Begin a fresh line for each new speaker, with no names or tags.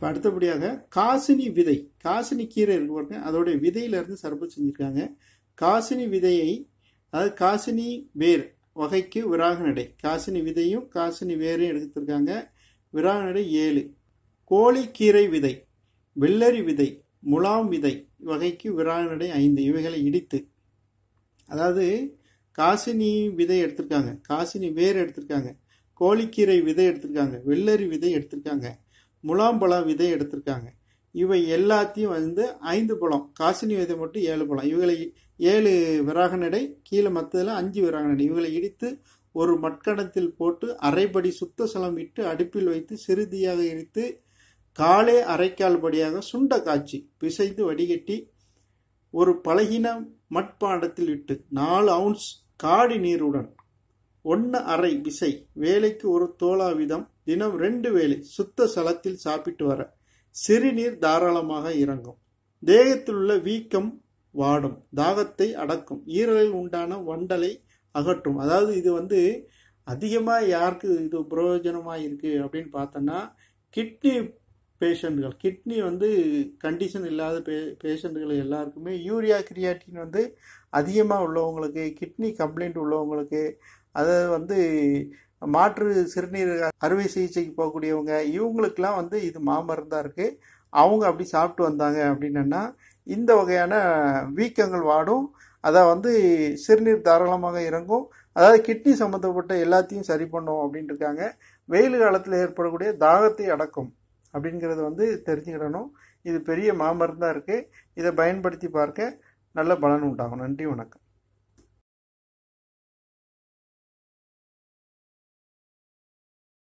இப்போ அடுத்தபடியாக காசினி விதை காசினி கீரை இருக்கு பாருங்க அதோடைய விதையிலேருந்து சரப்பு செஞ்சுருக்காங்க காசினி விதையை அதாவது காசினி வேர் வகைக்கு விராக நடை காசினி விதையும் காசினி வேரையும் எடுத்துருக்காங்க விராக நடை ஏழு கோழிக்கீரை விதை வெள்ளரி விதை முலாம் விதை வகைக்கு விராக நடை ஐந்து இவைகளை இடித்து அதாவது காசினி விதை எடுத்திருக்காங்க காசினி வேர் எடுத்திருக்காங்க கோழிக்கீரை விதை எடுத்திருக்காங்க வெள்ளரி விதை எடுத்திருக்காங்க முலாம் பழம் விதை எடுத்திருக்காங்க இவை எல்லாத்தையும் வந்து ஐந்து பழம் காசினி விதை மட்டும் ஏழு பழம் இவங்களை ஏழு விராக நடை கீழே மற்றதில் அஞ்சு விராக நடை இவங்களை இடித்து ஒரு மட்கணத்தில் போட்டு அரைபடி சுத்த சலம் விட்டு அடுப்பில் வைத்து சிறுதியாக இடித்து காலே அரைக்கால் படியாக சுண்ட காய்ச்சி பிசைந்து வடிகட்டி ஒரு பழகின மட்பாண்டத்தில் விட்டு நாலு அவுன்ஸ் காடி நீருடன் ஒன்று அரை விசை வேலைக்கு ஒரு தோலா வீதம் தினம் ரெண்டு வேளை சுத்த சலத்தில் சாப்பிட்டு வர சிறுநீர் தாராளமாக இறங்கும் தேகத்தில் உள்ள வீக்கம் வாடும் தாகத்தை அடக்கும் ஈரலில் உண்டான வண்டலை அகற்றும் அதாவது இது வந்து அதிகமாக யாருக்கு இது பிரயோஜனமாக இருக்குது அப்படின்னு பார்த்தோன்னா கிட்னி பேஷண்ட்கள் கிட்னி வந்து கண்டிஷன் இல்லாத பே பேஷண்ட்டுகள் எல்லாருக்குமே யூரியா கிரியாட்டின் வந்து அதிகமாக உள்ளவங்களுக்கு கிட்னி கம்ப்ளைண்ட் உள்ளவங்களுக்கு அதை வந்து மாற்று சிறுநீர் அறுவை சிகிச்சைக்கு போகக்கூடியவங்க இவங்களுக்கெல்லாம் வந்து இது மாமருந்தாக இருக்குது அவங்க அப்படி சாப்பிட்டு வந்தாங்க அப்படின்னா இந்த வகையான வீக்கங்கள் வாடும் அதை வந்து சிறுநீர் தாராளமாக இறங்கும் அதாவது கிட்னி சம்மந்தப்பட்ட எல்லாத்தையும் சரி பண்ணும் அப்படின்ட்டு இருக்காங்க வெயில் காலத்தில் ஏற்படக்கூடிய தாகத்தை அடக்கும் அப்படிங்கிறது வந்து தெரிஞ்சுக்கிடணும் இது பெரிய மாமருந்தாக இருக்குது இதை பயன்படுத்தி பார்க்க நல்ல பலன் உண்டாகும் நன்றி வணக்கம்